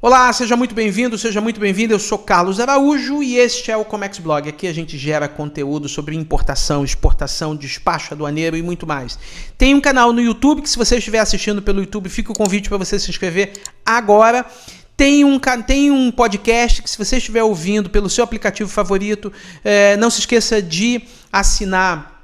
Olá, seja muito bem-vindo, seja muito bem-vinda. Eu sou Carlos Araújo e este é o Comex Blog. Aqui a gente gera conteúdo sobre importação, exportação, despacho aduaneiro e muito mais. Tem um canal no YouTube que, se você estiver assistindo pelo YouTube, fica o convite para você se inscrever agora. Tem um, tem um podcast que, se você estiver ouvindo pelo seu aplicativo favorito, é, não se esqueça de assinar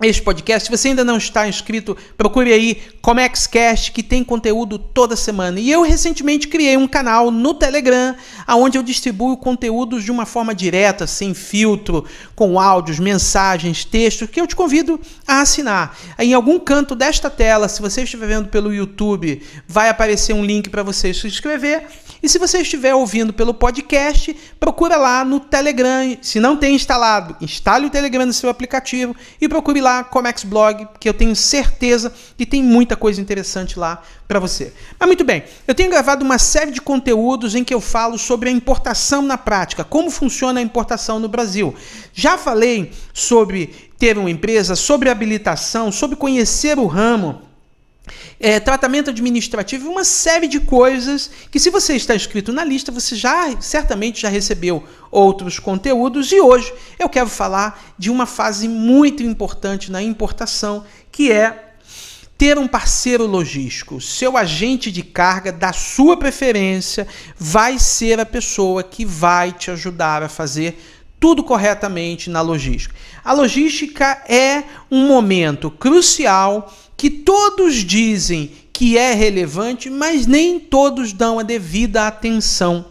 este podcast. Se você ainda não está inscrito, procure aí Comexcast, que tem conteúdo toda semana. E eu recentemente criei um canal no Telegram, onde eu distribuo conteúdos de uma forma direta, sem filtro, com áudios, mensagens, textos, que eu te convido a assinar. Em algum canto desta tela, se você estiver vendo pelo YouTube, vai aparecer um link para você se inscrever. E se você estiver ouvindo pelo podcast, procura lá no Telegram. Se não tem instalado, instale o Telegram no seu aplicativo e procure lá lá, Comex Blog, que eu tenho certeza que tem muita coisa interessante lá para você. Mas muito bem, eu tenho gravado uma série de conteúdos em que eu falo sobre a importação na prática, como funciona a importação no Brasil. Já falei sobre ter uma empresa, sobre habilitação, sobre conhecer o ramo é, tratamento administrativo, uma série de coisas que, se você está inscrito na lista, você já certamente já recebeu outros conteúdos. E hoje eu quero falar de uma fase muito importante na importação, que é ter um parceiro logístico. Seu agente de carga da sua preferência vai ser a pessoa que vai te ajudar a fazer tudo corretamente na logística. A logística é um momento crucial que todos dizem que é relevante, mas nem todos dão a devida atenção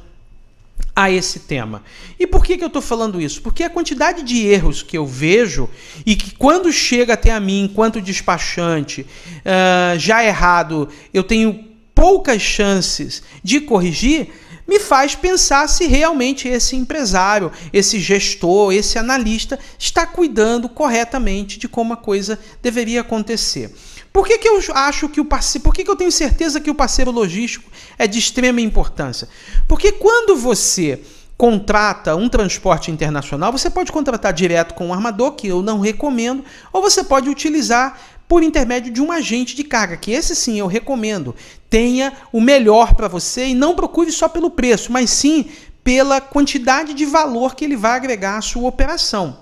a esse tema. E por que, que eu estou falando isso? Porque a quantidade de erros que eu vejo e que quando chega até a mim, enquanto despachante, uh, já errado, eu tenho poucas chances de corrigir me faz pensar se realmente esse empresário, esse gestor, esse analista está cuidando corretamente de como a coisa deveria acontecer. Por que, que eu acho que o parceiro, por que, que eu tenho certeza que o parceiro logístico é de extrema importância? Porque quando você contrata um transporte internacional, você pode contratar direto com o um armador, que eu não recomendo, ou você pode utilizar por intermédio de um agente de carga, que esse sim eu recomendo. Tenha o melhor para você e não procure só pelo preço, mas sim pela quantidade de valor que ele vai agregar à sua operação.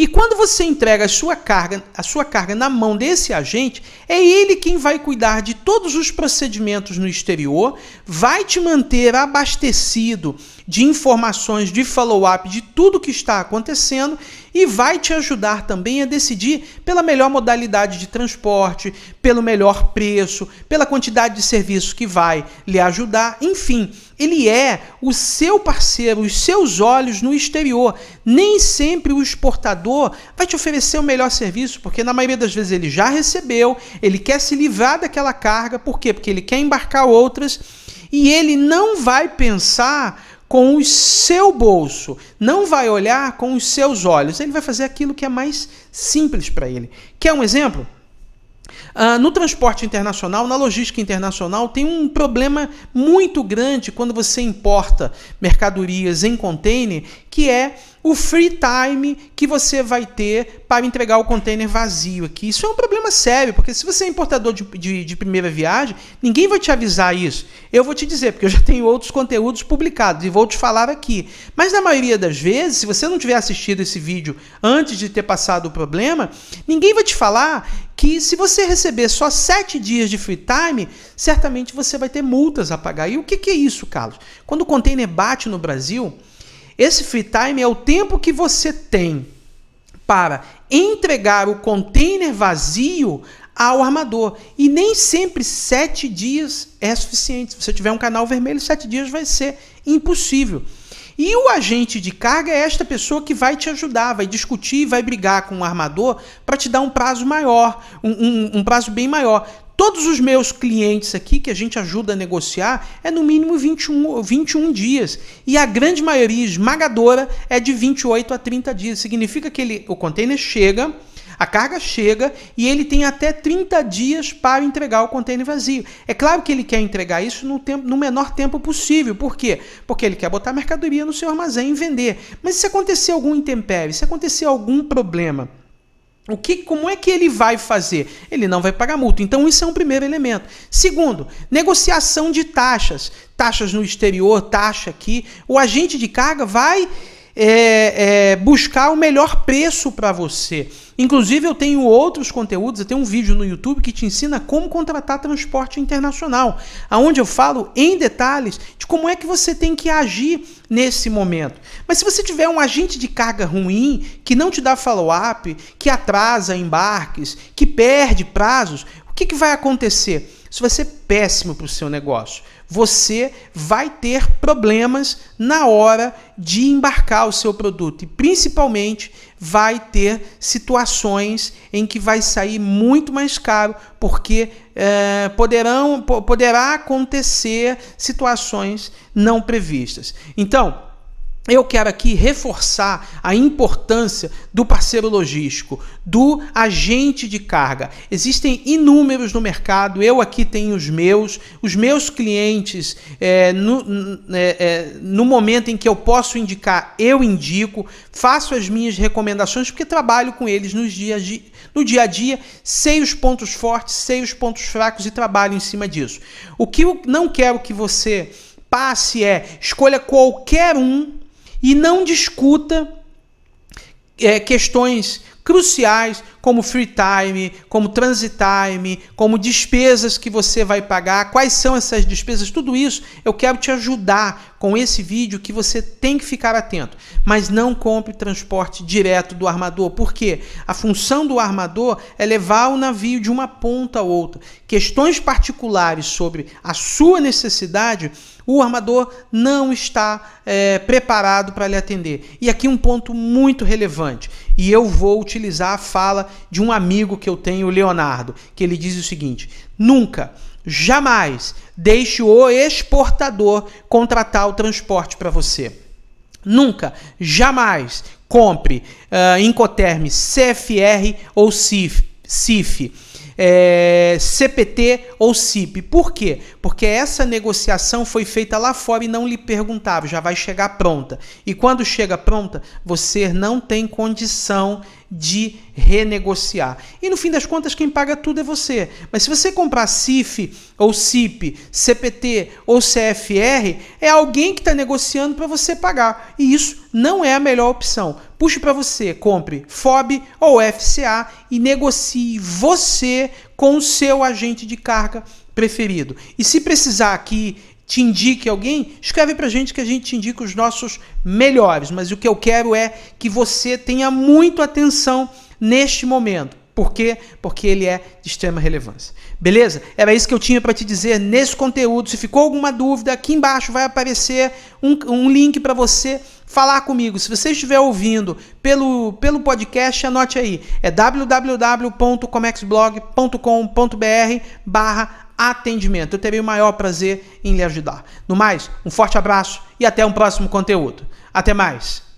E quando você entrega a sua carga, a sua carga na mão desse agente, é ele quem vai cuidar de todos os procedimentos no exterior, vai te manter abastecido de informações de follow-up de tudo que está acontecendo e vai te ajudar também a decidir pela melhor modalidade de transporte, pelo melhor preço, pela quantidade de serviço que vai lhe ajudar, enfim, ele é o seu parceiro, os seus olhos no exterior. Nem sempre o exportador vai te oferecer o melhor serviço, porque na maioria das vezes ele já recebeu, ele quer se livrar daquela carga, por quê? Porque ele quer embarcar outras e ele não vai pensar com o seu bolso, não vai olhar com os seus olhos, ele vai fazer aquilo que é mais simples para ele. Quer um exemplo? Uh, no transporte internacional, na logística internacional, tem um problema muito grande quando você importa mercadorias em container que é o free time que você vai ter para entregar o container vazio aqui. Isso é um problema sério, porque se você é importador de, de, de, primeira viagem, ninguém vai te avisar isso. Eu vou te dizer, porque eu já tenho outros conteúdos publicados e vou te falar aqui. Mas na maioria das vezes, se você não tiver assistido esse vídeo antes de ter passado o problema, ninguém vai te falar que se você receber só sete dias de free time, certamente você vai ter multas a pagar. E o que, que é isso, Carlos? Quando o container bate no Brasil, esse free time é o tempo que você tem para entregar o container vazio ao armador. E nem sempre sete dias é suficiente. Se você tiver um canal vermelho, sete dias vai ser impossível. E o agente de carga é esta pessoa que vai te ajudar, vai discutir, vai brigar com o armador para te dar um prazo maior, um, um, um prazo bem maior. Todos os meus clientes aqui que a gente ajuda a negociar é no mínimo 21, 21 dias. E a grande maioria esmagadora é de 28 a 30 dias. Significa que ele, o container chega, a carga chega e ele tem até 30 dias para entregar o container vazio. É claro que ele quer entregar isso no, tempo, no menor tempo possível. Por quê? Porque ele quer botar mercadoria no seu armazém e vender. Mas se acontecer algum intempério, se acontecer algum problema, o que, como é que ele vai fazer? Ele não vai pagar multa. Então, isso é um primeiro elemento. Segundo, negociação de taxas. Taxas no exterior, taxa aqui. O agente de carga vai é, é, buscar o melhor preço para você. Inclusive, eu tenho outros conteúdos, eu tenho um vídeo no YouTube que te ensina como contratar transporte internacional, aonde eu falo em detalhes de como é que você tem que agir nesse momento. Mas se você tiver um agente de carga ruim, que não te dá follow-up, que atrasa embarques, que perde prazos, o que, que vai acontecer? Isso vai ser péssimo para o seu negócio você vai ter problemas na hora de embarcar o seu produto e principalmente vai ter situações em que vai sair muito mais caro porque é, poderão poderá acontecer situações não previstas. Então eu quero aqui reforçar a importância do parceiro logístico, do agente de carga. Existem inúmeros no mercado, eu aqui tenho os meus, os meus clientes, é, no, é, é, no momento em que eu posso indicar, eu indico, faço as minhas recomendações, porque trabalho com eles nos dias de, no dia a dia, sei os pontos fortes, sei os pontos fracos e trabalho em cima disso. O que eu não quero que você passe é escolha qualquer um e não discuta é, questões cruciais como free time, como transit time, como despesas que você vai pagar, quais são essas despesas, tudo isso eu quero te ajudar com esse vídeo que você tem que ficar atento. Mas não compre transporte direto do armador, porque a função do armador é levar o navio de uma ponta a outra. Questões particulares sobre a sua necessidade o armador não está é, preparado para lhe atender. E aqui um ponto muito relevante. E eu vou utilizar a fala de um amigo que eu tenho, Leonardo, que ele diz o seguinte: nunca jamais deixe o exportador contratar o transporte para você. Nunca, jamais compre uh, Incoterm CFR ou CIF. CIF é, CPT ou CIP. Por quê? Porque essa negociação foi feita lá fora e não lhe perguntava, já vai chegar pronta. E quando chega pronta, você não tem condição de renegociar. E no fim das contas, quem paga tudo é você. Mas se você comprar CIF ou CIP, CPT ou CFR, é alguém que está negociando para você pagar. E isso não é a melhor opção. Puxe para você, compre FOB ou FCA e negocie você com o seu agente de carga preferido. E se precisar aqui te indique alguém, escreve para a gente que a gente te indica os nossos melhores. Mas o que eu quero é que você tenha muito atenção neste momento. Por quê? Porque ele é de extrema relevância. Beleza? Era isso que eu tinha para te dizer nesse conteúdo. Se ficou alguma dúvida, aqui embaixo vai aparecer um, um link para você falar comigo. Se você estiver ouvindo pelo, pelo podcast, anote aí. É www.comexblog.com.br barra atendimento. Eu terei o maior prazer em lhe ajudar. No mais, um forte abraço e até um próximo conteúdo. Até mais!